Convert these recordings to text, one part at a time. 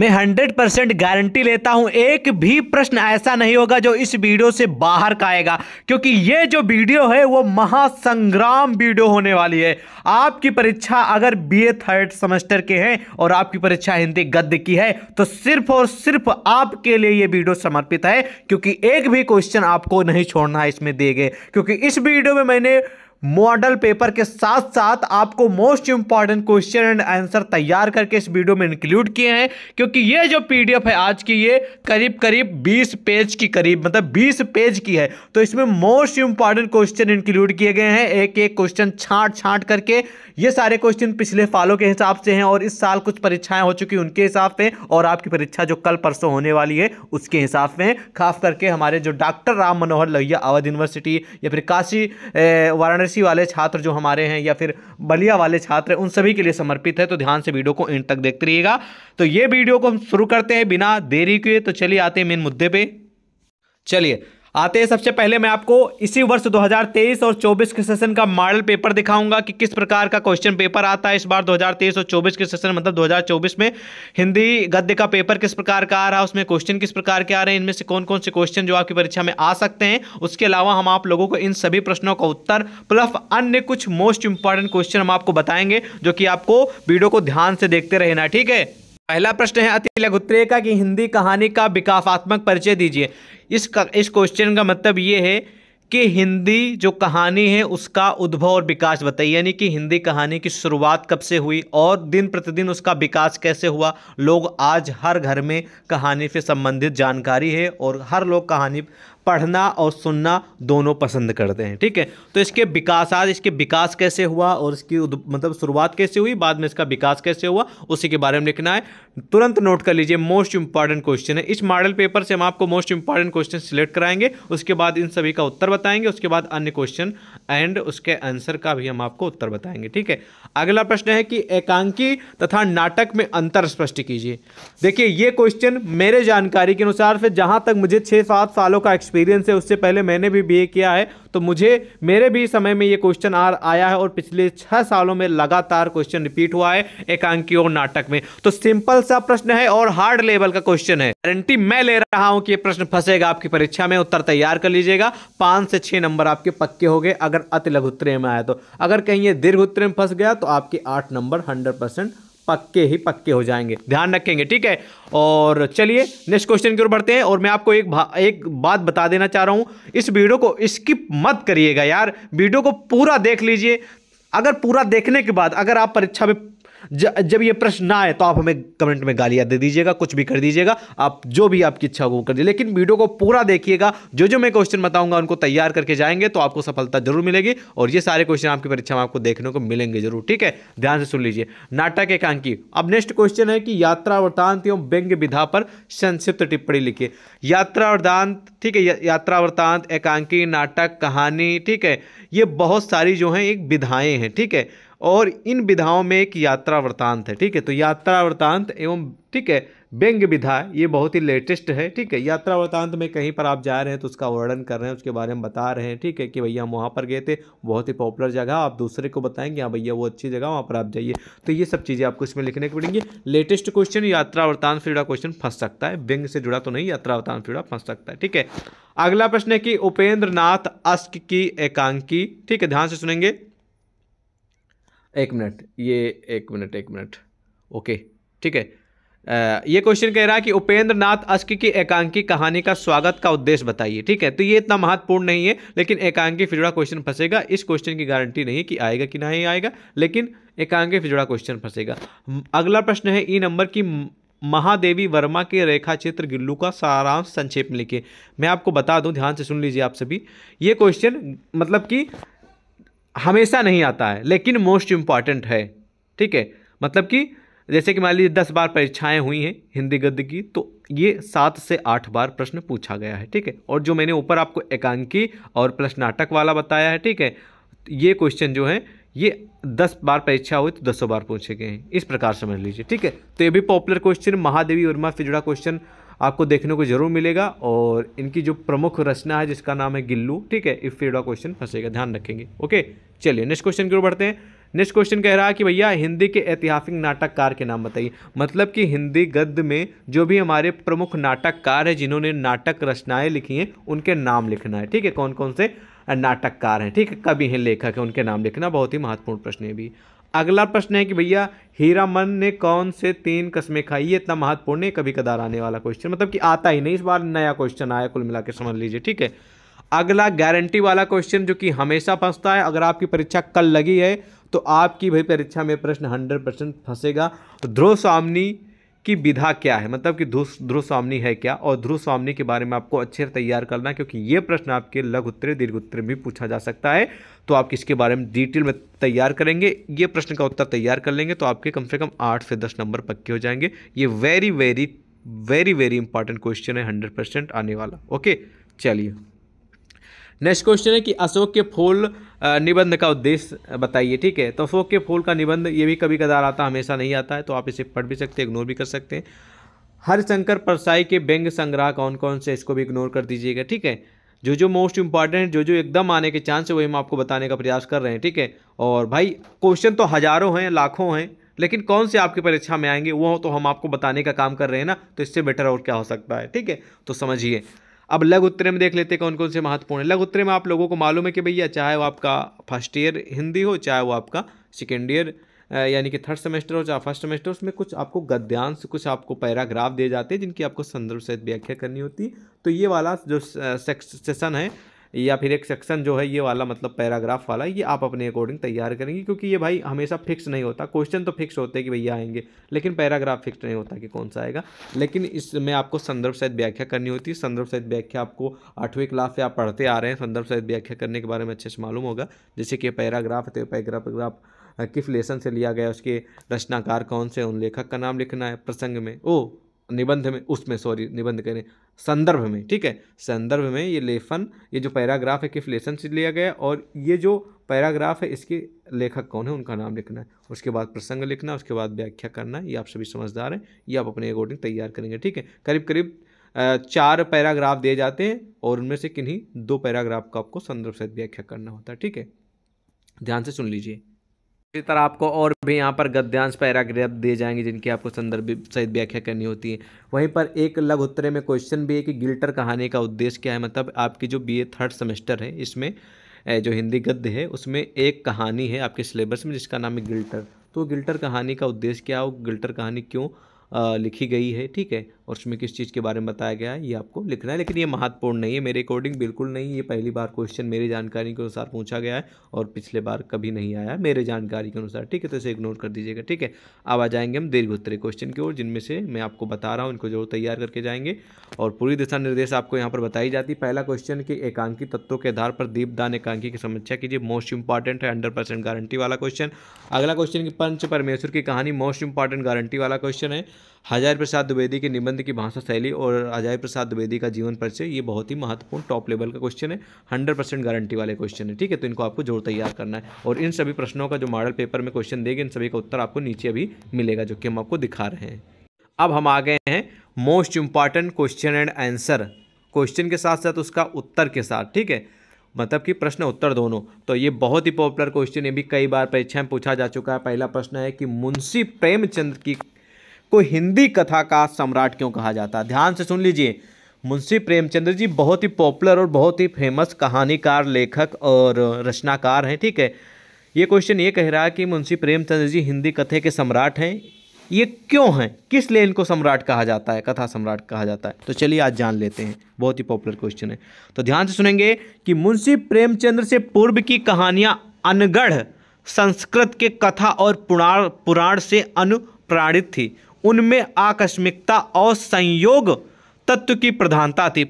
मैं hundred percent guarantee लेता हूं एक भी प्रश्न ऐसा नहीं होगा जो इस वीडियो से बाहर का आएगा क्योंकि ये जो वीडियो है वो महासंग्राम वीडियो होने वाली है आपकी परीक्षा अगर बीए थर्ड सेमेस्टर के हैं और आपकी परीक्षा हिंदी गद्य की है तो सिर्फ और सिर्फ आपके लिए ये वीडियो समर्पित है क्योंकि एक भी क्वेश्चन आपको नहीं छोड़ना है इसमें दिए गए क्योंकि इस वीडियो में मैंने मॉडल पेपर के साथ साथ आपको most important question and answer तैयार करके इस वीडियो में इंक्लूड किए हैं क्योंकि ये जो पीडीएफ है आज की ये करीब करीब 20 पेज की करीब मतलब 20 पेज की है तो इसमें मोस्ट इंपॉर्टेंट क्वेश्चन इंक्लूड किए गए हैं एक एक क्वेश्चन छांट छांट करके ये सारे क्वेश्चन पिछले सालों के हिसाब से हैं और इस साल कुछ परीक्षाएं हो चुकी उनके हिसाब से और आपकी परीक्षा जो कल परसों होने वाली है उसके हिसाब से खास करके हमारे जो डॉक्टर राम मनोहर लोहिया अवध यूनिवर्सिटी या फिर काशी वाराणसी यूपीएससी वाले छात्र जो हमारे हैं या फिर बलिया वाले छात्र उन सभी के लिए समर्पित है तो ध्यान से वीडियो को एंड तक देखते रहिएगा तो ये वीडियो को हम शुरू करते हैं बिना देरी के तो चलिए आते हैं मेन मुद्दे पर चलिए आते हैं सबसे पहले मैं आपको इसी वर्ष 2023 और 24 के सेशन का मॉडल पेपर दिखाऊंगा कि किस प्रकार का क्वेश्चन पेपर आता है इस बार 2023 और 24 के सेशन मतलब 2024 में हिंदी गद्य का पेपर किस प्रकार का आ रहा है उसमें क्वेश्चन किस प्रकार के आ रहे हैं इनमें से कौन कौन से क्वेश्चन जो आपकी परीक्षा में आ सकते हैं उसके अलावा हम आप लोगों को इन सभी प्रश्नों का उत्तर प्लस अन्य कुछ मोस्ट इंपॉर्टेंट क्वेश्चन हम आपको बताएंगे जो कि आपको वीडियो को ध्यान से देखते रहना ठीक है पहला प्रश्न है अति लघुत्रेय का कि हिंदी कहानी का विकासात्मक परिचय दीजिए इस इस क्वेश्चन का मतलब ये है कि हिंदी जो कहानी है उसका उद्भव और विकास बताइए यानी कि हिंदी कहानी की शुरुआत कब से हुई और दिन प्रतिदिन उसका विकास कैसे हुआ लोग आज हर घर में कहानी से संबंधित जानकारी है और हर लोग कहानी पढ़ना और सुनना दोनों पसंद करते हैं ठीक है तो इसके विकास आज इसके विकास कैसे हुआ और इसकी मतलब शुरुआत कैसे हुई बाद में इसका विकास कैसे हुआ उसी के बारे में लिखना है तुरंत नोट कर लीजिए मोस्ट इंपॉर्टेंट क्वेश्चन है इस मॉडल पेपर से हम आपको मोस्ट इंपॉर्टेंट क्वेश्चन सिलेक्ट कराएंगे उसके बाद इन सभी का उत्तर बताएंगे उसके बाद अन्य क्वेश्चन एंड उसके आंसर का भी हम आपको उत्तर बताएंगे ठीक है अगला प्रश्न है कि एकांकी तथा नाटक में अंतर स्पष्ट कीजिए देखिए ये क्वेश्चन मेरे जानकारी के अनुसार से जहां तक मुझे छह सात सालों का एक्सपीरियंस है उससे पहले मैंने भी बी किया है तो मुझे मेरे भी समय में ये क्वेश्चन आ आया है और पिछले छः सालों में लगातार क्वेश्चन रिपीट हुआ है एकांकी और नाटक में तो सिंपल सा प्रश्न है और हार्ड लेवल का क्वेश्चन है गारंटी मैं ले रहा हूँ कि ये प्रश्न फंसेगा आपकी परीक्षा में उत्तर तैयार कर लीजिएगा पाँच से छः नंबर आपके पक्के हो गए अगर अति लघुत्तरीय में आया तो अगर कहीं ये दीर्घ उत्तरे में फंस गया तो आपके आठ नंबर हंड्रेड पक्के ही पक्के हो जाएंगे ध्यान रखेंगे ठीक है और चलिए नेक्स्ट क्वेश्चन की ओर बढ़ते हैं और मैं आपको एक एक बात बता देना चाह रहा हूँ इस वीडियो को स्किप मत करिएगा यार वीडियो को पूरा देख लीजिए अगर पूरा देखने के बाद अगर आप परीक्षा में जब ये प्रश्न ना आए तो आप हमें कमेंट में गालियां दे दीजिएगा कुछ भी कर दीजिएगा आप जो भी आपकी इच्छा हो वो कर दीजिए लेकिन वीडियो को पूरा देखिएगा जो जो मैं क्वेश्चन बताऊंगा उनको तैयार करके जाएंगे तो आपको सफलता जरूर मिलेगी और ये सारे क्वेश्चन आपकी परीक्षा में आपको देखने को मिलेंगे जरूर ठीक है ध्यान से सुन लीजिए नाटक एकांकी अब नेक्स्ट क्वेश्चन है कि यात्रा वृतांत एवं व्यंग्य विधा पर संक्षिप्त टिप्पणी लिखिए यात्रा वृतांत ठीक है यात्रा वृतांत एकांकी नाटक कहानी ठीक है ये बहुत सारी जो है एक विधाएं हैं ठीक है और इन विधाओं में एक यात्रा वृतांत है ठीक है तो यात्रा वृतांत एवं ठीक है व्यंग विधा ये बहुत ही लेटेस्ट है ठीक है यात्रा वृतांत में कहीं पर आप जा रहे हैं तो उसका वर्णन कर रहे हैं उसके बारे में बता रहे हैं ठीक है कि भैया हम वहाँ पर गए थे बहुत ही पॉपुलर जगह आप दूसरे को बताएंगे हाँ भैया वो अच्छी जगह वहाँ पर आप जाइए तो ये सब चीज़ें आपको इसमें लिखने को पड़ेंगी लेटेस्ट क्वेश्चन यात्रा वृतांत से जुड़ा क्वेश्चन फंस सकता है व्यंग से जुड़ा तो नहीं यात्रा वृतांत से जुड़ा फंस सकता है ठीक है अगला प्रश्न है कि उपेंद्र नाथ अस्क की एकांकी ठीक है ध्यान से सुनेंगे एक मिनट ये एक मिनट एक मिनट ओके ठीक है ये क्वेश्चन कह रहा है कि उपेंद्र नाथ अस्क की एकांकी कहानी का स्वागत का उद्देश्य बताइए ठीक है तो ये इतना महत्वपूर्ण नहीं है लेकिन एकांकी फिजुड़ा क्वेश्चन फंसेगा इस क्वेश्चन की गारंटी नहीं कि आएगा कि नहीं आएगा लेकिन एकांकी फिजुड़ा क्वेश्चन फंसेगा अगला प्रश्न है ई नंबर की महादेवी वर्मा के रेखा चित्र गिल्लू का सारांश संक्षेप में लिखे मैं आपको बता दूं ध्यान से सुन लीजिए आप सभी ये क्वेश्चन मतलब कि हमेशा नहीं आता है लेकिन मोस्ट इम्पॉर्टेंट है ठीक है मतलब कि जैसे कि मान लीजिए दस बार परीक्षाएं हुई हैं हिंदी गद्य की तो ये सात से आठ बार प्रश्न पूछा गया है ठीक है और जो मैंने ऊपर आपको एकांकी और प्लस नाटक वाला बताया है ठीक है ये क्वेश्चन जो है ये दस बार परीक्षा हुई तो दसों बार पूछे गए हैं इस प्रकार समझ लीजिए ठीक है तो ये भी पॉपुलर क्वेश्चन महादेवी वर्मा से जुड़ा क्वेश्चन आपको देखने को जरूर मिलेगा और इनकी जो प्रमुख रचना है जिसका नाम है गिल्लू ठीक है इफ फेडा क्वेश्चन फंसेगा ध्यान रखेंगे ओके चलिए नेक्स्ट क्वेश्चन की ओर बढ़ते हैं नेक्स्ट क्वेश्चन कह रहा है कि भैया हिंदी के ऐतिहासिक नाटककार के नाम बताइए मतलब कि हिंदी गद्य में जो भी हमारे प्रमुख नाटककार हैं जिन्होंने नाटक रचनाएं लिखी हैं उनके नाम लिखना है ठीक है कौन कौन से नाटककार हैं ठीक है कभी हैं लेखक हैं उनके नाम लिखना बहुत ही महत्वपूर्ण प्रश्न है भी अगला प्रश्न है कि भैया हीरामन ने कौन से तीन कस्में खाई ये इतना महत्वपूर्ण है कभी कदार आने वाला क्वेश्चन मतलब कि आता ही नहीं इस बार नया क्वेश्चन आया कुल मिला समझ लीजिए ठीक है अगला गारंटी वाला क्वेश्चन जो कि हमेशा फंसता है अगर आपकी परीक्षा कल लगी है तो आपकी भाई परीक्षा में प्रश्न हंड्रेड परसेंट फंसेगा ध्रुव सामनी कि विधा क्या है मतलब कि ध्रुव स्वामी है क्या और ध्रुव स्वामी के बारे में आपको अच्छे से तैयार करना क्योंकि ये प्रश्न आपके लघु उत्तर दीर्घ उत्तर भी पूछा जा सकता है तो आप किसके बारे में डिटेल में तैयार करेंगे ये प्रश्न का उत्तर तैयार कर लेंगे तो आपके कम से कम आठ से दस नंबर पक्के हो जाएंगे ये very very very very important question है हंड्रेड परसेंट आने वाला ओके चलिए नेक्स्ट क्वेश्चन है कि अशोक के फूल निबंध का उद्देश्य बताइए ठीक है तो अशोक के फूल का निबंध ये भी कभी कदार आता हमेशा नहीं आता है तो आप इसे पढ़ भी सकते हैं इग्नोर भी कर सकते हैं हरिशंकर परसाई के व्यंग संग्रह कौन कौन से इसको भी इग्नोर कर दीजिएगा ठीक है जो जो मोस्ट इंपॉर्टेंट जो जो एकदम आने के चांस है वही हम आपको बताने का प्रयास कर रहे हैं ठीक है और भाई क्वेश्चन तो हज़ारों हैं लाखों हैं लेकिन कौन से आपकी परीक्षा में आएंगे वो तो हम आपको बताने का काम कर रहे हैं ना तो इससे बेटर और क्या हो सकता है ठीक है तो समझिए अब लघु उत्तर में देख लेते हैं कौन कौन से महत्वपूर्ण है लघु उत्तर में आप लोगों को मालूम है कि भैया चाहे वो आपका फर्स्ट ईयर हिंदी हो चाहे वो आपका सेकेंड ईयर यानी कि थर्ड सेमेस्टर हो चाहे फर्स्ट सेमेस्टर उसमें कुछ आपको गद्यांश कुछ आपको पैराग्राफ दिए जाते हैं जिनकी आपको संदर्भ सहित व्याख्या करनी होती है तो ये वाला जो सेक्शन सेशन है या फिर एक सेक्शन जो है ये वाला मतलब पैराग्राफ वाला ये आप अपने अकॉर्डिंग तैयार करेंगे क्योंकि ये भाई हमेशा फिक्स नहीं होता क्वेश्चन तो फिक्स होते हैं कि भैया आएंगे लेकिन पैराग्राफ फिक्स नहीं होता कि कौन सा आएगा लेकिन इसमें आपको संदर्भ सहित व्याख्या करनी होती है संदर्भ सहित व्याख्या आपको आठवीं क्लास से आप पढ़ते आ रहे हैं संदर्भ सहित व्याख्या करने के बारे में अच्छे से मालूम होगा जैसे कि पैराग्राफ तो पैराग्राफ किस लेसन से लिया गया उसके रचनाकार कौन से उन लेखक का नाम लिखना है प्रसंग में ओ निबंध में उसमें सॉरी निबंध करें संदर्भ में ठीक है संदर्भ में ये लेखन ये जो पैराग्राफ है किस लेसन से लिया गया और ये जो पैराग्राफ है इसके लेखक कौन है उनका नाम लिखना है उसके बाद प्रसंग लिखना उसके बाद व्याख्या करना ये आप सभी समझदार हैं ये आप अपने अकॉर्डिंग तैयार करेंगे ठीक है करीब करीब चार पैराग्राफ दिए जाते हैं और उनमें से किन्हीं दो पैराग्राफ का आपको संदर्भ से व्याख्या करना होता है ठीक है ध्यान से सुन लीजिए इसी तरह आपको और भी यहाँ पर गद्यांश पैराग्राफ दिए जाएंगे जिनकी आपको संदर्भ सहित व्याख्या करनी होती है वहीं पर एक लघ उत्तरे में क्वेश्चन भी है कि गिल्टर कहानी का उद्देश्य क्या है मतलब आपकी जो ए थर्ड सेमेस्टर है इसमें जो हिंदी गद्य है उसमें एक कहानी है आपके सिलेबस में जिसका नाम है गिल्टर तो गिल्टर कहानी का उद्देश्य क्या हो गिल्टर कहानी क्यों लिखी गई है ठीक है और उसमें किस चीज़ के बारे में बताया गया है ये आपको लिखना है लेकिन ये महत्वपूर्ण नहीं है मेरे अकॉर्डिंग बिल्कुल नहीं ये पहली बार क्वेश्चन मेरी जानकारी के अनुसार पूछा गया है और पिछले बार कभी नहीं आया मेरे जानकारी के अनुसार ठीक है तो इसे इग्नोर कर दीजिएगा ठीक है अब आ जाएंगे हम दीर्घ उत्तरीय क्वेश्चन की ओर जिनमें से मैं आपको बता रहा हूँ इनको जरूर तैयार करके जाएंगे और पूरी दिशा निर्देश आपको यहाँ पर बताई जाती है पहला क्वेश्चन कि एकांकी तत्वों के आधार पर दीपदान एकांकी की समीक्षा कीजिए मोस्ट इंपॉर्टेंट है हंड्रेड परसेंट गारंटी वाला क्वेश्चन अगला क्वेश्चन कि पंच परमेश्वर की कहानी मोस्ट इंपॉर्टेंट गारंटी वाला क्वेश्चन है हजार प्रसाद द्विवेदी के निबंध चंद की भाषा शैली और अजय प्रसाद द्विवेदी का जीवन परिचय ये बहुत ही महत्वपूर्ण टॉप लेवल का क्वेश्चन है हंड्रेड परसेंट गारंटी वाले क्वेश्चन है ठीक है तो इनको आपको जोर तैयार करना है और इन सभी प्रश्नों का जो मॉडल पेपर में क्वेश्चन देंगे इन सभी का उत्तर आपको नीचे अभी मिलेगा जो कि हम आपको दिखा रहे हैं अब हम आ गए हैं most important question and answer question के साथ साथ उसका उत्तर के साथ ठीक है मतलब कि प्रश्न उत्तर दोनों तो ये बहुत ही पॉपुलर क्वेश्चन ये भी कई बार परीक्षा में पूछा जा चुका है पहला प्रश्न है कि मुंशी प्रेमचंद की को हिंदी कथा का सम्राट क्यों कहा जाता है ध्यान से सुन लीजिए मुंशी प्रेमचंद्र जी बहुत ही पॉपुलर और बहुत ही फेमस कहानीकार लेखक और रचनाकार हैं ठीक है ये क्वेश्चन ये कह रहा है कि मुंशी प्रेमचंद्र जी हिंदी कथे के सम्राट हैं ये क्यों हैं किस लिए इनको सम्राट कहा जाता है कथा सम्राट कहा जाता है तो चलिए आज जान लेते हैं बहुत ही पॉपुलर क्वेश्चन है तो ध्यान से सुनेंगे कि मुंशी प्रेमचंद्र से पूर्व की कहानियाँ अनगढ़ संस्कृत के कथा और पुराण पुराण से अनुप्राणित थी उनमें आकस्मिकता और संयोग तत्व की प्रधानता थी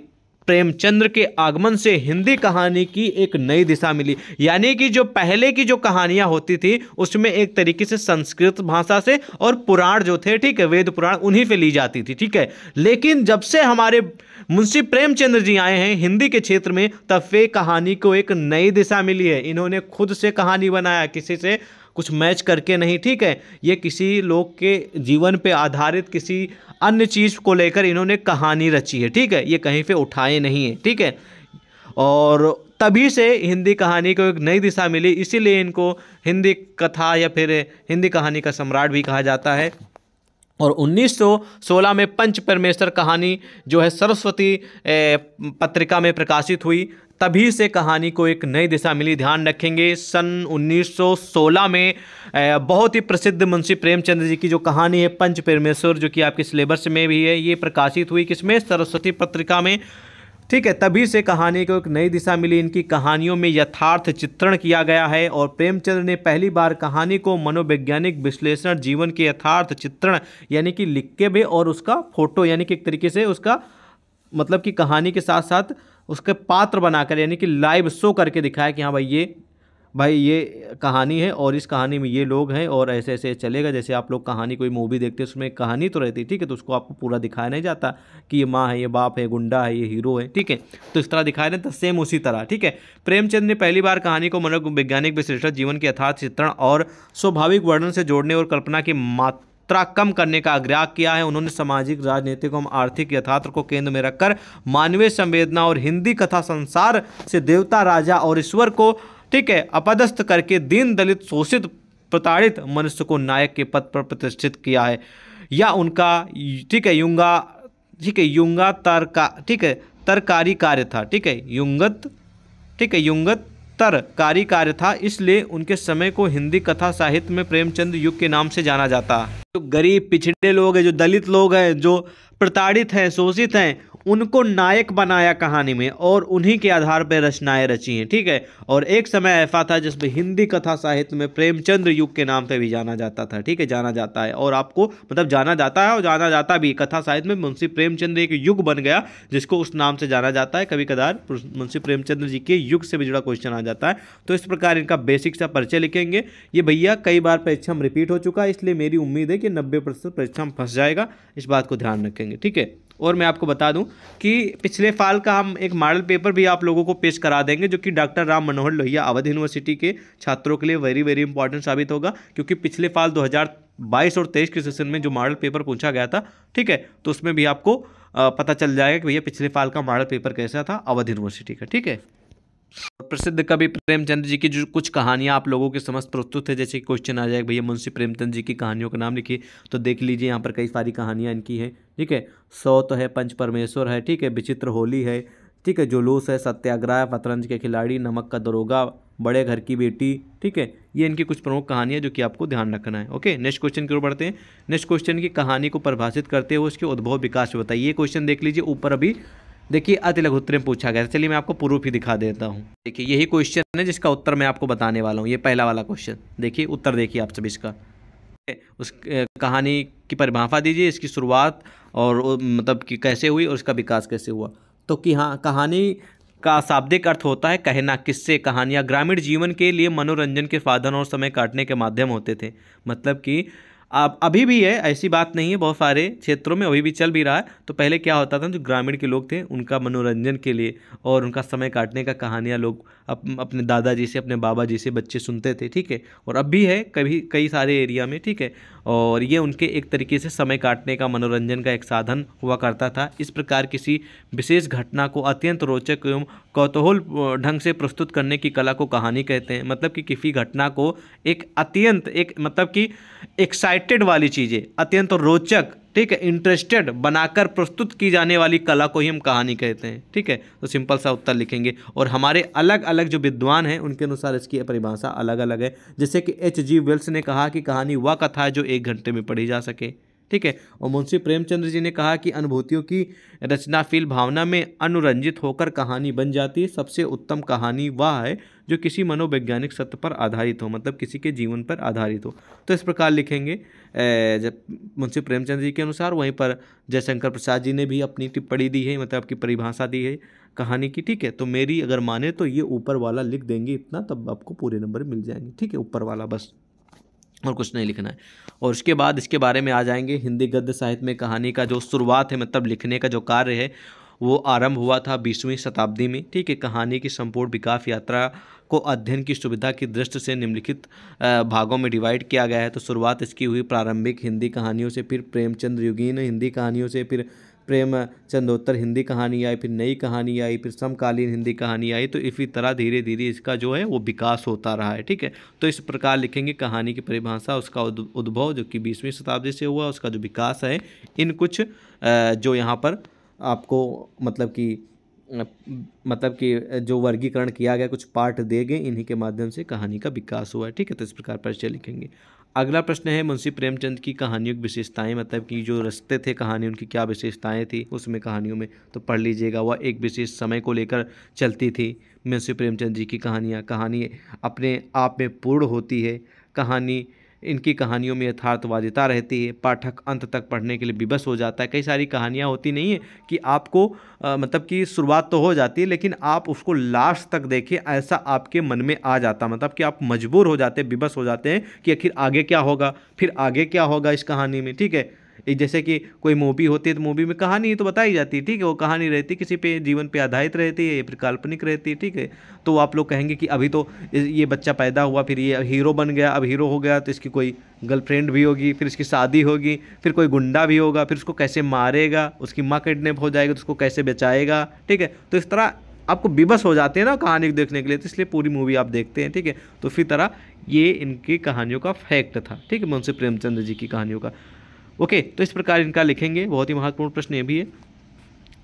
प्रेमचंद्र के आगमन से हिंदी कहानी की एक नई दिशा मिली यानी कि जो पहले की जो कहानियां होती थी उसमें एक तरीके से संस्कृत भाषा से और पुराण जो थे ठीक है वेद पुराण उन्हीं पे ली जाती थी ठीक है लेकिन जब से हमारे मुंशी प्रेमचंद्र जी आए हैं हिंदी के क्षेत्र में तब वे कहानी को एक नई दिशा मिली है इन्होंने खुद से कहानी बनाया किसी से कुछ मैच करके नहीं ठीक है ये किसी लोग के जीवन पे आधारित किसी अन्य चीज़ को लेकर इन्होंने कहानी रची है ठीक है ये कहीं पे उठाए नहीं है ठीक है और तभी से हिंदी कहानी को एक नई दिशा मिली इसीलिए इनको हिंदी कथा या फिर हिंदी कहानी का सम्राट भी कहा जाता है और 1916 में पंच परमेश्वर कहानी जो है सरस्वती पत्रिका में प्रकाशित हुई तभी से कहानी को एक नई दिशा मिली ध्यान रखेंगे सन 1916 में बहुत ही प्रसिद्ध मुंशी प्रेमचंद्र जी की जो कहानी है पंच परमेश्वर जो कि आपके सिलेबस में भी है ये प्रकाशित हुई किसमें सरस्वती पत्रिका में ठीक है तभी से कहानी को एक नई दिशा मिली इनकी कहानियों में यथार्थ चित्रण किया गया है और प्रेमचंद्र ने पहली बार कहानी को मनोवैज्ञानिक विश्लेषण जीवन के यथार्थ चित्रण यानी कि लिख के भी और उसका फोटो यानी कि एक तरीके से उसका मतलब कि कहानी के साथ साथ उसके पात्र बनाकर यानी कि लाइव शो करके दिखाया कि हाँ भाई ये भाई ये कहानी है और इस कहानी में ये लोग हैं और ऐसे ऐसे चलेगा जैसे आप लोग कहानी कोई मूवी देखते हैं उसमें कहानी तो रहती है ठीक है तो उसको आपको पूरा दिखाया नहीं जाता कि ये माँ है ये बाप है गुंडा है ये हीरो है ठीक है तो इस तरह दिखाया जाता सेम उसी तरह ठीक है प्रेमचंद ने पहली बार कहानी को मनोवैज्ञानिक विश्लेषण जीवन के यथार्थ चित्रण और स्वाभाविक वर्णन से जोड़ने और कल्पना की मात्र खतरा कम करने का आग्रह किया है उन्होंने सामाजिक राजनीतिक एवं आर्थिक यथार्थ को केंद्र में रखकर मानवीय संवेदना और हिंदी कथा संसार से देवता राजा और ईश्वर को ठीक है अपदस्थ करके दीन दलित शोषित प्रताड़ित मनुष्य को नायक के पद पर प्रतिष्ठित किया है या उनका ठीक है युंगा ठीक है युंगा तरका ठीक है तरकारी कार्य था ठीक है युंगत ठीक है युंगत उत्तरकारी कार्य था इसलिए उनके समय को हिंदी कथा साहित्य में प्रेमचंद युग के नाम से जाना जाता जो गरीब पिछड़े लोग हैं जो दलित लोग हैं जो प्रताड़ित हैं शोषित हैं उनको नायक बनाया कहानी में और उन्हीं के आधार पर रचनाएं रची हैं ठीक है और एक समय ऐसा था जिसमें हिंदी कथा साहित्य में प्रेमचंद युग के नाम पर भी जाना जाता था ठीक है जाना जाता है और आपको मतलब जाना जाता है और जाना जाता भी कथा साहित्य में मुंशी प्रेमचंद एक युग बन गया जिसको उस नाम से जाना जाता है कभी कदार मुंशी प्रेमचंद्र जी के युग से भी जुड़ा क्वेश्चन आ जाता है तो इस प्रकार इनका बेसिक सा परिचय लिखेंगे ये भैया कई बार परीक्षा में रिपीट हो चुका है इसलिए मेरी उम्मीद है कि नब्बे परीक्षा में फंस जाएगा इस बात को ध्यान रखेंगे ठीक है और मैं आपको बता दूं कि पिछले फाल का हम एक मॉडल पेपर भी आप लोगों को पेश करा देंगे जो कि डॉक्टर राम मनोहर लोहिया अवध यूनिवर्सिटी के छात्रों के लिए वेरी वेरी इंपॉर्टेंट साबित होगा क्योंकि पिछले फाल 2022 और 23 के सेशन में जो मॉडल पेपर पूछा गया था ठीक है तो उसमें भी आपको पता चल जाएगा कि भैया पिछले फाल का मॉडल पेपर कैसा था अवध यूनिवर्सिटी का ठीक है प्रसिद्ध कवि प्रेमचंद जी की जो कुछ कहानियां आप लोगों के समस्त प्रस्तुत है जैसे क्वेश्चन आ जाएगा भैया मुंशी प्रेमचंद जी की कहानियों का नाम लिखिए तो देख लीजिए यहाँ पर कई सारी कहानियाँ इनकी हैं ठीक है सौ तो है पंच परमेश्वर है ठीक है विचित्र होली है ठीक है जुलूस है सत्याग्रह पतरंज के खिलाड़ी नमक का दरोगा बड़े घर की बेटी ठीक है ये इनकी कुछ प्रमुख कहानियाँ जो कि आपको ध्यान रखना है ओके नेक्स्ट क्वेश्चन की ओर बढ़ते हैं नेक्स्ट क्वेश्चन की कहानी को परिभाषित करते हुए उसके उद्भव विकास बताइए क्वेश्चन देख लीजिए ऊपर अभी देखिए अति लघु उत्तर में पूछा गया चलिए मैं आपको प्रूफ ही दिखा देता हूँ देखिए यही क्वेश्चन है जिसका उत्तर मैं आपको बताने वाला हूँ ये पहला वाला क्वेश्चन देखिए उत्तर देखिए आप सभी इसका उस कहानी की परिभाफा दीजिए इसकी शुरुआत और मतलब कि कैसे हुई और इसका विकास कैसे हुआ तो कि हाँ कहानी का शाब्दिक अर्थ होता है कहना किससे कहानियाँ ग्रामीण जीवन के लिए मनोरंजन के साधन और समय काटने के माध्यम होते थे मतलब कि अब अभी भी है ऐसी बात नहीं है बहुत सारे क्षेत्रों में अभी भी चल भी रहा है तो पहले क्या होता था जो ग्रामीण के लोग थे उनका मनोरंजन के लिए और उनका समय काटने का कहानियाँ लोग अप, अपने दादाजी से अपने बाबा जी से बच्चे सुनते थे ठीक है और अब भी है कभी कई सारे एरिया में ठीक है और ये उनके एक तरीके से समय काटने का मनोरंजन का एक साधन हुआ करता था इस प्रकार किसी विशेष घटना को अत्यंत रोचक एवं कौतूहल ढंग से प्रस्तुत करने की कला को कहानी कहते हैं मतलब कि किसी घटना को एक अत्यंत एक मतलब कि एक्साइट एक्साइटेड वाली चीज़ें अत्यंत रोचक ठीक है इंटरेस्टेड बनाकर प्रस्तुत की जाने वाली कला को ही हम कहानी कहते हैं ठीक है तो सिंपल सा उत्तर लिखेंगे और हमारे अलग अलग जो विद्वान हैं उनके अनुसार इसकी परिभाषा अलग अलग है जैसे कि एच जी वेल्स ने कहा कि कहानी वह कथा है जो एक घंटे में पढ़ी जा सके ठीक है और मुंशी प्रेमचंद्र जी ने कहा कि अनुभूतियों की रचनाशील भावना में अनुरंजित होकर कहानी बन जाती है सबसे उत्तम कहानी वह है जो किसी मनोवैज्ञानिक सत्य पर आधारित हो मतलब किसी के जीवन पर आधारित हो तो इस प्रकार लिखेंगे जब मुंशी प्रेमचंद्र जी के अनुसार वहीं पर जयशंकर प्रसाद जी ने भी अपनी टिप्पणी दी है मतलब आपकी परिभाषा दी है कहानी की ठीक है तो मेरी अगर माने तो ये ऊपर वाला लिख देंगे इतना तब आपको पूरे नंबर मिल जाएंगे ठीक है ऊपर वाला बस और कुछ नहीं लिखना है और उसके बाद इसके बारे में आ जाएंगे हिंदी गद्य साहित्य में कहानी का जो शुरुआत है मतलब लिखने का जो कार्य है वो आरंभ हुआ था बीसवीं शताब्दी में ठीक है कहानी की संपूर्ण विकास यात्रा को अध्ययन की सुविधा की दृष्टि से निम्नलिखित भागों में डिवाइड किया गया है तो शुरुआत इसकी हुई प्रारंभिक हिंदी कहानियों से फिर प्रेमचंद युगीन हिंदी कहानियों से फिर प्रेम चंदोत्तर हिंदी कहानी आई फिर नई कहानी आई फिर समकालीन हिंदी कहानी आई तो इसी तरह धीरे धीरे इसका जो है वो विकास होता रहा है ठीक है तो इस प्रकार लिखेंगे कहानी की परिभाषा उसका उद्भव जो कि बीसवीं शताब्दी से हुआ उसका जो विकास है इन कुछ जो यहाँ पर आपको मतलब कि मतलब कि जो वर्गीकरण किया गया कुछ पार्ट दे गए इन्हीं के माध्यम से कहानी का विकास हुआ है ठीक है तो इस प्रकार परिचय लिखेंगे अगला प्रश्न है मुंशी प्रेमचंद की कहानियों की विशेषताएं मतलब कि जो रस्ते थे कहानी उनकी क्या विशेषताएं थी उसमें कहानियों में तो पढ़ लीजिएगा वह एक विशेष समय को लेकर चलती थी मुंशी प्रेमचंद जी की कहानियाँ कहानी अपने आप में पूर्ण होती है कहानी इनकी कहानियों में यथार्थवादिता रहती है पाठक अंत तक पढ़ने के लिए विवश हो जाता है कई सारी कहानियाँ होती नहीं है कि आपको आ, मतलब कि शुरुआत तो हो जाती है लेकिन आप उसको लास्ट तक देखें ऐसा आपके मन में आ जाता मतलब कि आप मजबूर हो जाते हैं विवश हो जाते हैं कि आखिर आगे क्या होगा फिर आगे क्या होगा इस कहानी में ठीक है एक जैसे कि कोई मूवी होती है तो मूवी में कहानी तो बताई जाती है ठीक है वो कहानी रहती है किसी पे जीवन पे आधारित रहती है या फिर काल्पनिक रहती है ठीक है तो आप लोग कहेंगे कि अभी तो ये बच्चा पैदा हुआ फिर ये हीरो बन गया अब हीरो हो गया तो इसकी कोई गर्लफ्रेंड भी होगी फिर इसकी शादी होगी फिर कोई गुंडा भी होगा फिर उसको कैसे मारेगा उसकी माँ किडनेप हो जाएगी तो उसको कैसे बचाएगा ठीक है तो इस तरह आपको विवश हो जाते हैं ना कहानी देखने के लिए तो इसलिए पूरी मूवी आप देखते हैं ठीक है तो फिर तरह ये इनकी कहानियों का फैक्ट था ठीक है मुंशी प्रेमचंद्र जी की कहानियों का ओके तो इस प्रकार इनका लिखेंगे बहुत ही महत्वपूर्ण प्रश्न ये भी है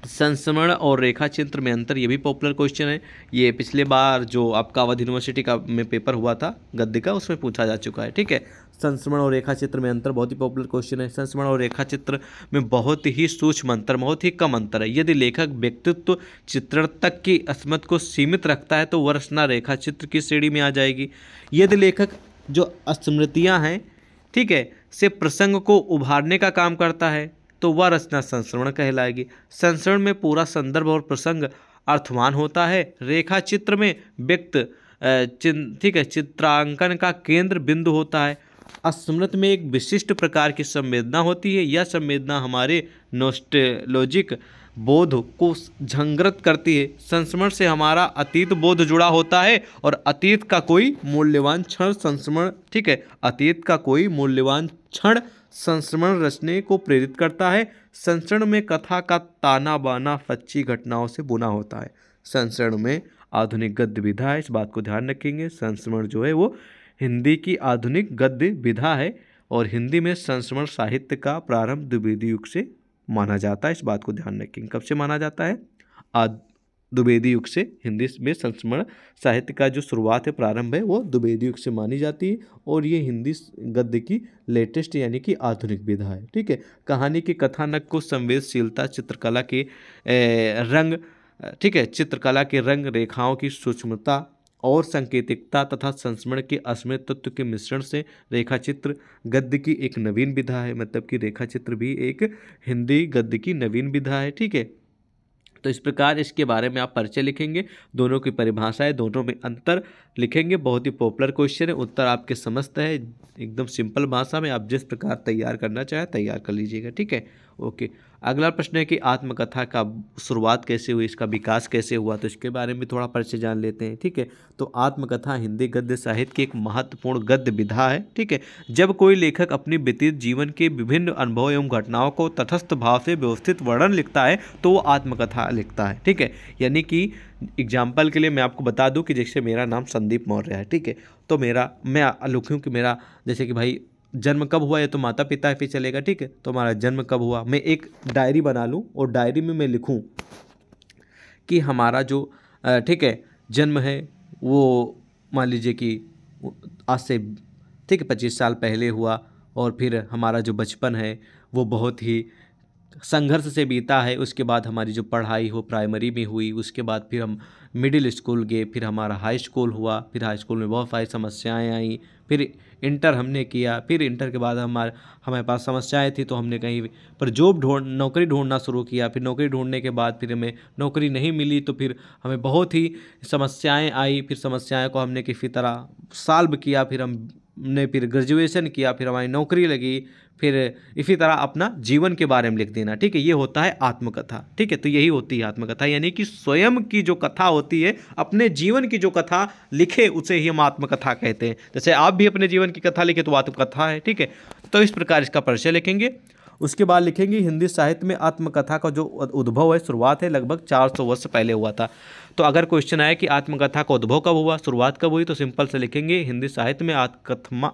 संस्मरण और रेखा चित्र में अंतर ये भी पॉपुलर क्वेश्चन है ये पिछले बार जो आपका अवध यूनिवर्सिटी का में पेपर हुआ था गद्य का उसमें पूछा जा चुका है ठीक है संस्मरण और रेखा चित्र में अंतर बहुत ही पॉपुलर क्वेश्चन है संस्मरण और रेखा चित्र में बहुत ही सूक्ष्म अंतर बहुत ही कम अंतर है यदि लेखक व्यक्तित्व चित्रण तक की असमत को सीमित रखता है तो वर्षना रेखा चित्र की श्रेणी में आ जाएगी यदि लेखक जो स्मृतियाँ हैं ठीक है से प्रसंग को उभारने का काम करता है तो वह रचना संस्मरण कहलाएगी संस्मरण में पूरा संदर्भ और प्रसंग अर्थवान होता है रेखा चित्र में व्यक्त ठीक है चित्रांकन का केंद्र बिंदु होता है स्मृत में एक विशिष्ट प्रकार की संवेदना होती है यह संवेदना हमारे नोस्टोलॉजिक बोध को झंग्रत करती है संस्मरण से हमारा अतीत बोध जुड़ा होता है और अतीत का कोई मूल्यवान क्षण संस्मरण ठीक है अतीत का कोई मूल्यवान क्षण संस्मरण रचने को प्रेरित करता है संस्मरण में कथा का ताना बाना सच्ची घटनाओं से बुना होता है संस्मरण में आधुनिक गद्य विधा है इस बात को ध्यान रखेंगे संस्मरण जो है वो हिंदी की आधुनिक गद्य विधा है और हिंदी में संस्मरण साहित्य का प्रारंभ द्विवेदी युग से माना जाता है इस बात को ध्यान रखेंगे कब से माना जाता है आद द्विवेदी युग से हिंदी में संस्मरण साहित्य का जो शुरुआत है प्रारंभ है वो द्विवेदी युग से मानी जाती है और ये हिंदी गद्य की लेटेस्ट यानी कि आधुनिक विधा है ठीक है कहानी के कथानक को संवेदशीलता चित्रकला के रंग ठीक है चित्रकला के रंग रेखाओं की सूक्ष्मता और संकेतिकता तथा संस्मरण के अस्मृत तत्व के मिश्रण से रेखाचित्र गद्य की एक नवीन विधा है मतलब कि रेखाचित्र भी एक हिंदी गद्य की नवीन विधा है ठीक है तो इस प्रकार इसके बारे में आप परिचय लिखेंगे दोनों की परिभाषाएं दोनों में अंतर लिखेंगे बहुत ही पॉपुलर क्वेश्चन है उत्तर आपके समस्त है एकदम सिंपल भाषा में आप जिस प्रकार तैयार करना चाहें तैयार कर लीजिएगा ठीक है ओके अगला प्रश्न है कि आत्मकथा का शुरुआत कैसे हुई इसका विकास कैसे हुआ तो इसके बारे में थोड़ा परिचय जान लेते हैं ठीक है तो आत्मकथा हिंदी गद्य साहित्य की एक महत्वपूर्ण गद्य विधा है ठीक है जब कोई लेखक अपनी व्यतीत जीवन के विभिन्न अनुभव एवं घटनाओं को तटस्थ भाव से व्यवस्थित वर्णन लिखता है तो वो आत्मकथा लिखता है ठीक है यानी कि एग्जाम्पल के लिए मैं आपको बता दूँ कि जैसे मेरा नाम संदीप मौर्य है ठीक है तो मेरा मैं लिखूँ कि मेरा जैसे कि भाई जन्म कब हुआ ये तो माता पिता फिर चलेगा ठीक है तो हमारा जन्म कब हुआ मैं एक डायरी बना लूँ और डायरी में मैं लिखूँ कि हमारा जो ठीक है जन्म है वो मान लीजिए कि आज से ठीक है पच्चीस साल पहले हुआ और फिर हमारा जो बचपन है वो बहुत ही संघर्ष से बीता है उसके बाद हमारी जो पढ़ाई हो प्राइमरी में हुई उसके बाद फिर हम मिडिल स्कूल गए फिर हमारा हाई स्कूल हुआ फिर हाई स्कूल में बहुत सारी समस्याएं आई फिर इंटर हमने किया फिर इंटर के बाद हमारे हमारे पास समस्याएं थी तो हमने कहीं पर जॉब ढूंढ नौकरी ढूंढना शुरू किया फिर नौकरी ढूंढने के बाद फिर हमें नौकरी नहीं मिली तो फिर हमें बहुत ही समस्याएं आई फिर समस्याएं को हमने किसी तरह सॉल्व किया फिर हम ने फिर ग्रेजुएशन किया फिर हमारी नौकरी लगी फिर इसी तरह अपना जीवन के बारे में लिख देना ठीक है ये होता है आत्मकथा ठीक है तो यही होती है आत्मकथा यानी कि स्वयं की जो कथा होती है अपने जीवन की जो कथा लिखे उसे ही हम आत्मकथा कहते हैं जैसे आप भी अपने जीवन की कथा लिखे तो आत्मकथा है ठीक है तो इस प्रकार इसका परिचय लिखेंगे उसके बाद लिखेंगे हिंदी साहित्य में आत्मकथा का जो उद्भव है शुरुआत है लगभग चार वर्ष पहले हुआ था तो अगर क्वेश्चन आया कि आत्मकथा का उद्भव कब हुआ शुरुआत कब हुई तो सिंपल से लिखेंगे हिंदी साहित्य में आत्म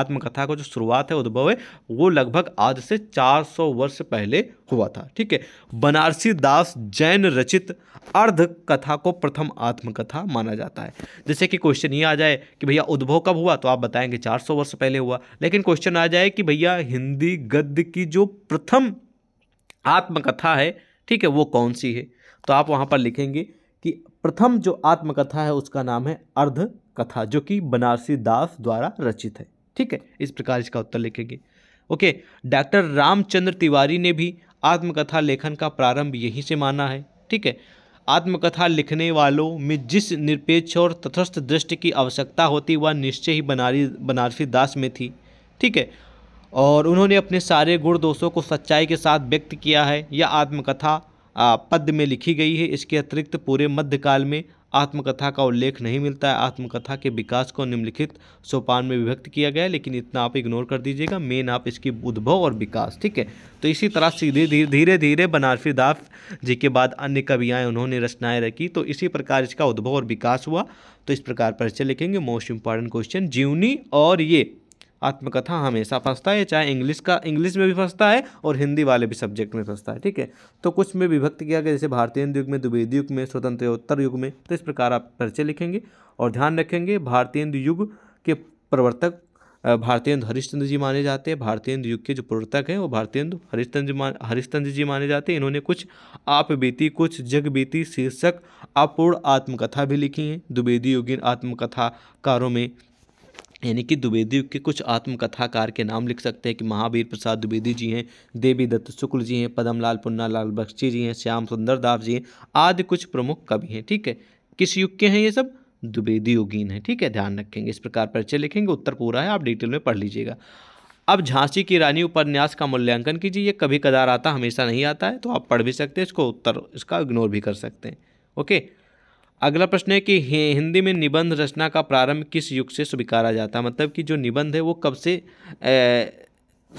आत्मकथा का जो शुरुआत है उद्भव है वो लगभग आज से 400 वर्ष पहले हुआ था ठीक है बनारसी दास जैन रचित अर्ध कथा को प्रथम आत्मकथा माना जाता है जैसे कि क्वेश्चन ये आ जाए कि भैया उद्भव कब हुआ तो आप बताएंगे 400 वर्ष पहले हुआ लेकिन क्वेश्चन आ जाए कि भैया हिंदी गद्य की जो प्रथम आत्मकथा है ठीक है वो कौन सी है तो आप वहाँ पर लिखेंगे कि प्रथम जो आत्मकथा है उसका नाम है अर्ध कथा जो कि बनारसी दास द्वारा रचित है ठीक है इस प्रकार इसका उत्तर लिखेंगे ओके डॉक्टर रामचंद्र तिवारी ने भी आत्मकथा लेखन का प्रारंभ यहीं से माना है ठीक है आत्मकथा लिखने वालों में जिस निरपेक्ष और तथस्थ दृष्टि की आवश्यकता होती वह निश्चय ही बनारी बनारसी दास में थी ठीक है और उन्होंने अपने सारे गुण दोषों को सच्चाई के साथ व्यक्त किया है यह आत्मकथा पद्य में लिखी गई है इसके अतिरिक्त पूरे मध्यकाल में आत्मकथा का उल्लेख नहीं मिलता है आत्मकथा के विकास को निम्नलिखित सोपान में विभक्त किया गया लेकिन इतना आप इग्नोर कर दीजिएगा मेन आप इसकी उद्भव और विकास ठीक है तो इसी तरह सीधे धीरे धीरे धीरे बनारसी दाफ जी के बाद अन्य कवियाएँ उन्होंने रचनाएँ रखी तो इसी प्रकार इसका उद्भव और विकास हुआ तो इस प्रकार परिचय लिखेंगे मोस्ट इंपॉर्टेंट क्वेश्चन जीवनी और ये आत्मकथा हमेशा फंसता है चाहे इंग्लिश का इंग्लिश में भी फंसता है और हिंदी वाले भी सब्जेक्ट में फंसता है ठीक है तो कुछ में विभक्त किया गया जैसे भारतीय युग में द्विवेदी युग में स्वतंत्रोत्तर युग में तो इस प्रकार आप परिचय लिखेंगे और ध्यान रखेंगे भारतीय युग के प्रवर्तक भारतीय हिंदू हरिश्चंद्र जी माने जाते हैं भारतीय हिंदू युग के जो प्रवर्तक हैं वो हिंदू हरिश्चंद्र मान हरिश्चंद्र जी माने जाते हैं इन्होंने कुछ आप बीती कुछ जग बीती शीर्षक अपूर्ण आत्मकथा भी लिखी हैं द्विवेदी युगीन आत्मकथाकारों में यानी कि द्विवेदी के कुछ आत्मकथाकार के नाम लिख सकते हैं कि महावीर प्रसाद द्विवेदी जी हैं देवी दत्त शुक्ल जी हैं पदमलाल लाल बख्शी जी हैं श्याम सुंदर दास जी हैं आदि कुछ प्रमुख कवि हैं ठीक है किस युग के हैं ये सब द्विवेदी योगीन हैं ठीक है ध्यान रखेंगे इस प्रकार परिचय लिखेंगे उत्तर पूरा है आप डिटेल में पढ़ लीजिएगा अब झांसी की रानी उपन्यास का मूल्यांकन कीजिए ये कभी कदार आता हमेशा नहीं आता है तो आप पढ़ भी सकते हैं इसको उत्तर इसका इग्नोर भी कर सकते हैं ओके अगला प्रश्न है कि हिंदी में निबंध रचना का प्रारंभ किस युग से स्वीकारा जाता है मतलब कि जो निबंध है वो कब से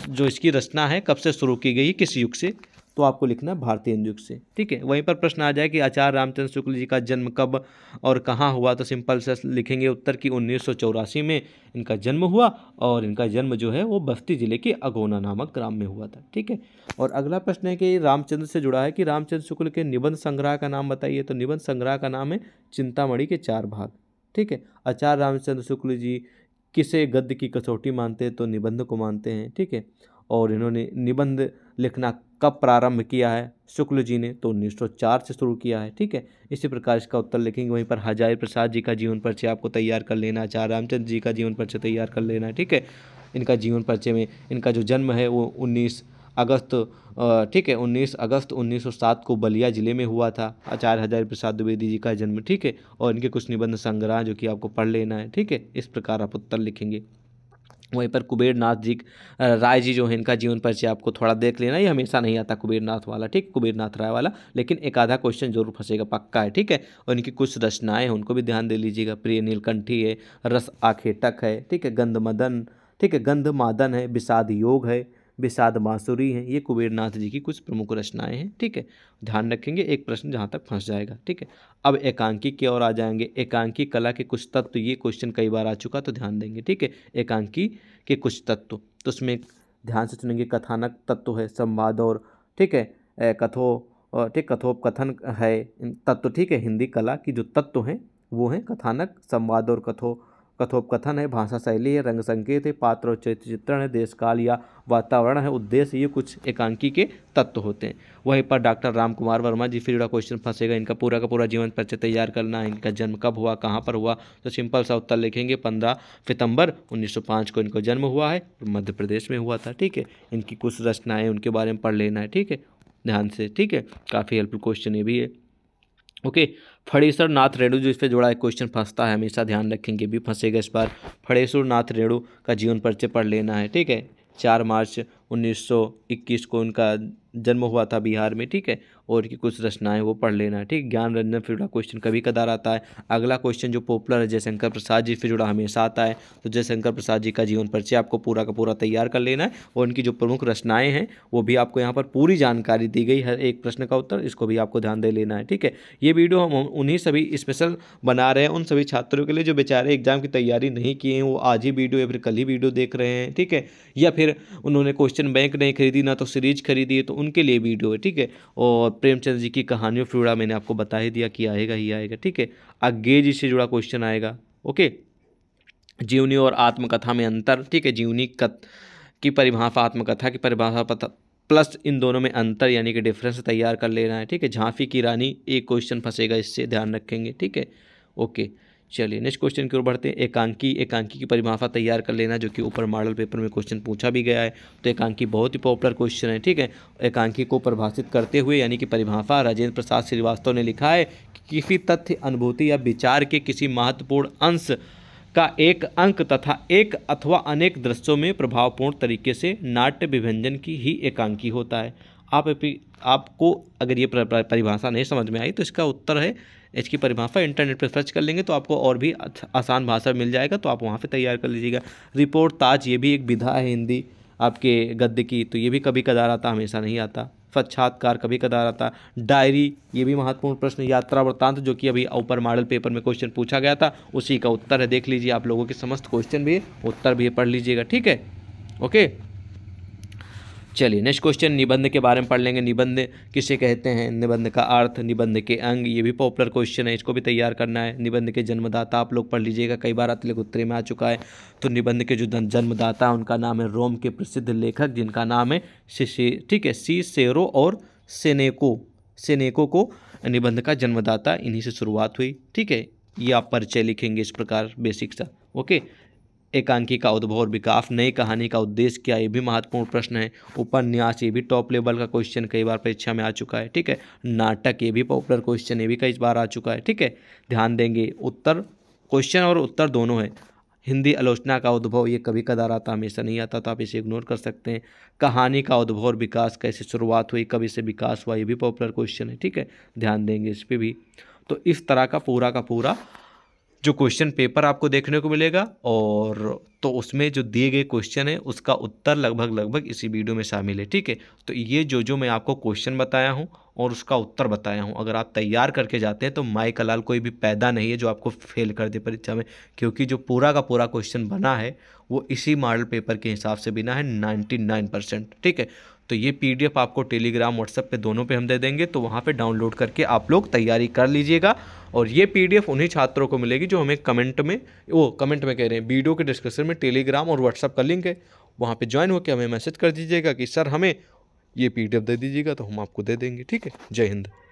जो इसकी रचना है कब से शुरू की गई किस युग से तो आपको लिखना है भारतीय युग से ठीक है वहीं पर प्रश्न आ जाए कि आचार्य रामचंद्र शुक्ल जी का जन्म कब और कहाँ हुआ तो सिंपल से लिखेंगे उत्तर कि उन्नीस में इनका जन्म हुआ और इनका जन्म जो है वो बस्ती जिले के अगोना नामक ग्राम में हुआ था ठीक है और अगला प्रश्न है कि रामचंद्र से जुड़ा है कि रामचंद्र शुक्ल के निबंध संग्रह का नाम बताइए तो निबंध संग्रह का नाम है चिंतामणि के चार भाग ठीक है आचार्य रामचंद्र शुक्ल जी किसे गद्य की कसौटी मानते हैं तो निबंध को मानते हैं ठीक है और इन्होंने निबंध लिखना कब प्रारंभ किया है शुक्ल जी ने तो 1904 से शुरू किया है ठीक है इसी प्रकार इसका उत्तर लिखेंगे वहीं पर हजारी प्रसाद जी का जीवन परिचय आपको तैयार कर लेना है आचार्य रामचंद्र जी का जीवन परिचय तैयार कर लेना है ठीक है इनका जीवन परिचय में इनका जो जन्म है वो उन्नीस अगस्त ठीक है 19 अगस्त 1907 को बलिया जिले में हुआ था आचार्य हजारी प्रसाद द्विवेदी जी का जन्म ठीक है और इनके कुछ निबंध संग्रह जो कि आपको पढ़ लेना है ठीक है इस प्रकार आप उत्तर लिखेंगे वहीं पर कुबेरनाथ जी राय जी जो है इनका जीवन परिचय आपको थोड़ा देख लेना ये हमेशा नहीं आता कुबेरनाथ वाला ठीक कुबेरनाथ राय वाला लेकिन एक आधा क्वेश्चन जरूर फंसेगा पक्का है ठीक है और इनकी कुछ रचनाएं हैं उनको भी ध्यान दे लीजिएगा प्रिय नीलकंठी है रस आखेटक है ठीक है गंधमदन ठीक है गंधमादन है विषाद योग है विषाद बांसुरी हैं ये कुबेरनाथ जी की कुछ प्रमुख रचनाएं हैं ठीक है ध्यान रखेंगे एक प्रश्न जहाँ तक फंस जाएगा ठीक है अब एकांकी की ओर आ जाएंगे एकांकी कला के कुछ तत्व तो ये क्वेश्चन कई बार आ चुका तो ध्यान देंगे ठीक है एकांकी के कुछ तत्व तो उसमें ध्यान से सुनेंगे कथानक तत्व है संवाद और ठीक है कथो ठीक कथोपकथन है तत्व ठीक है हिंदी कला की जो तत्व हैं वो हैं कथानक संवाद और कथो कथोपकथन है भाषा शैली है रंग संकेत है पात्र और चरित्र चित्रण है देश काल या वातावरण है उद्देश्य ये कुछ एकांकी के तत्व होते हैं वहीं पर डॉक्टर राम कुमार वर्मा जी फिर क्वेश्चन फंसेगा इनका पूरा का पूरा जीवन परिचय तैयार करना है इनका जन्म कब हुआ कहाँ पर हुआ तो सिंपल सा उत्तर लिखेंगे पंद्रह सितंबर उन्नीस को इनका जन्म हुआ है मध्य प्रदेश में हुआ था ठीक है इनकी कुछ रचनाएँ उनके बारे में पढ़ लेना है ठीक है ध्यान से ठीक है काफ़ी हेल्पफुल क्वेश्चन ये भी है ओके फड़ेश्वर नाथ रेणु जो इस पर जुड़ा है क्वेश्चन फंसता है हमेशा ध्यान रखेंगे भी फंसेगा इस बार फड़ेश्वर नाथ रेणु का जीवन परिचय पढ़ लेना है ठीक है चार मार्च 1921 को उनका जन्म हुआ था बिहार में ठीक है और की कुछ रचनाएं वो पढ़ लेना ठीक ज्ञान रंजन फिर जुड़ा क्वेश्चन कभी कदार आता है अगला क्वेश्चन जो पॉपुलर है जयशंकर प्रसाद जी से जुड़ा हमेशा आता है तो जयशंकर प्रसाद जी का जीवन परिचय आपको पूरा का पूरा तैयार कर लेना है और उनकी जो प्रमुख रचनाएँ हैं वो भी आपको यहाँ पर पूरी जानकारी दी गई हर एक प्रश्न का उत्तर इसको भी आपको ध्यान दे लेना है ठीक है ये वीडियो हम उन्हीं सभी स्पेशल बना रहे हैं उन सभी छात्रों के लिए जो बेचारे एग्जाम की तैयारी नहीं किए हैं वो आज ही वीडियो या फिर कल ही वीडियो देख रहे हैं ठीक है या फिर उन्होंने क्वेश्चन बैंक नहीं खरीदी ना तो सीरीज खरीदी तो उन उनके लिए वीडियो है ठीक है और प्रेमचंद जी की कहानियों फ्यूड़ा मैंने आपको बता ही दिया कि आएगा ही आएगा ठीक है अग्गे जी से जुड़ा क्वेश्चन आएगा ओके जीवनी और आत्मकथा में अंतर ठीक है जीवनी कथ की परिभाषा आत्मकथा की परिभाषा पता प्लस इन दोनों में अंतर यानी कि डिफरेंस तैयार कर लेना है ठीक है झांफी की रानी एक क्वेश्चन फंसेगा इससे ध्यान रखेंगे ठीक है ओके चलिए नेक्स्ट क्वेश्चन की ओर बढ़ते हैं एकांकी एकांकी की परिभाषा तैयार कर लेना जो कि ऊपर मॉडल पेपर में क्वेश्चन पूछा भी गया है तो एकांकी बहुत ही पॉपुलर क्वेश्चन है ठीक है एकांकी को परिभाषित करते हुए यानी कि परिभाषा राजेंद्र प्रसाद श्रीवास्तव ने लिखा है कि किसी तथ्य अनुभूति या विचार के किसी महत्वपूर्ण अंश का एक अंक तथा एक अथवा अनेक दृश्यों में प्रभावपूर्ण तरीके से नाट्य विभंजन की ही एकांकी होता है आप आपको अगर ये परिभाषा नहीं समझ में आई तो इसका उत्तर है इसकी परिभाषा इंटरनेट पर सर्च कर लेंगे तो आपको और भी आसान भाषा मिल जाएगा तो आप वहाँ पर तैयार कर लीजिएगा रिपोर्ट ताज ये भी एक विधा है हिंदी आपके गद्य की तो ये भी कभी कदार आता हमेशा नहीं आता स्वच्छात्कार कभी कदार आता डायरी ये भी महत्वपूर्ण प्रश्न यात्रा वृत्तांत जो कि अभी ऊपर मॉडल पेपर में क्वेश्चन पूछा गया था उसी का उत्तर है देख लीजिए आप लोगों के समस्त क्वेश्चन भी उत्तर भी पढ़ लीजिएगा ठीक है ओके चलिए नेक्स्ट क्वेश्चन निबंध के बारे में पढ़ लेंगे निबंध किसे कहते हैं निबंध का अर्थ निबंध के अंग ये भी पॉपुलर क्वेश्चन है इसको भी तैयार करना है निबंध के जन्मदाता आप लोग पढ़ लीजिएगा कई बार अतिलक उत्तरे में आ चुका है तो निबंध के जो जन्मदाता है उनका नाम है रोम के प्रसिद्ध लेखक जिनका नाम है शिशे ठीक है सी सेरो और सेनेको सेनेको को निबंध का जन्मदाता इन्हीं से शुरुआत हुई ठीक है ये आप परिचय लिखेंगे इस प्रकार बेसिक सा ओके एकांकी का उद्भव और विकास नई कहानी का उद्देश्य क्या ये भी महत्वपूर्ण प्रश्न है उपन्यास ये भी टॉप लेवल का क्वेश्चन कई बार परीक्षा में आ चुका है ठीक है नाटक ये भी पॉपुलर क्वेश्चन ये भी कई बार आ चुका है ठीक है ध्यान देंगे उत्तर क्वेश्चन और उत्तर दोनों है हिंदी आलोचना का उद्भव ये कभी कदार आता हमेशा नहीं आता तो आप इसे इग्नोर कर सकते हैं कहानी का उद्भव और विकास कैसे शुरुआत हुई कब इसे विकास हुआ ये भी पॉपुलर क्वेश्चन है ठीक है ध्यान देंगे इस पर भी तो इस तरह का पूरा का पूरा जो क्वेश्चन पेपर आपको देखने को मिलेगा और तो उसमें जो दिए गए क्वेश्चन है उसका उत्तर लगभग लगभग इसी वीडियो में शामिल है ठीक है तो ये जो जो मैं आपको क्वेश्चन बताया हूँ और उसका उत्तर बताया हूँ अगर आप तैयार करके जाते हैं तो माई लाल कोई भी पैदा नहीं है जो आपको फेल कर दे परीक्षा में क्योंकि जो पूरा का पूरा क्वेश्चन बना है वो इसी मॉडल पेपर के हिसाब से बिना है नाइन्टी नाइन परसेंट ठीक है तो ये पीडीएफ आपको टेलीग्राम व्हाट्सएप पे दोनों पे हम दे देंगे तो वहाँ पे डाउनलोड करके आप लोग तैयारी कर लीजिएगा और ये पीडीएफ उन्हीं छात्रों को मिलेगी जो हमें कमेंट में वो कमेंट में कह रहे हैं वीडियो के डिस्क्रिप्शन में टेलीग्राम और व्हाट्सअप का लिंक है वहाँ पर ज्वाइन होकर हमें मैसेज कर दीजिएगा कि सर हमें ये पी दे दीजिएगा तो हम आपको दे देंगे ठीक है जय हिंद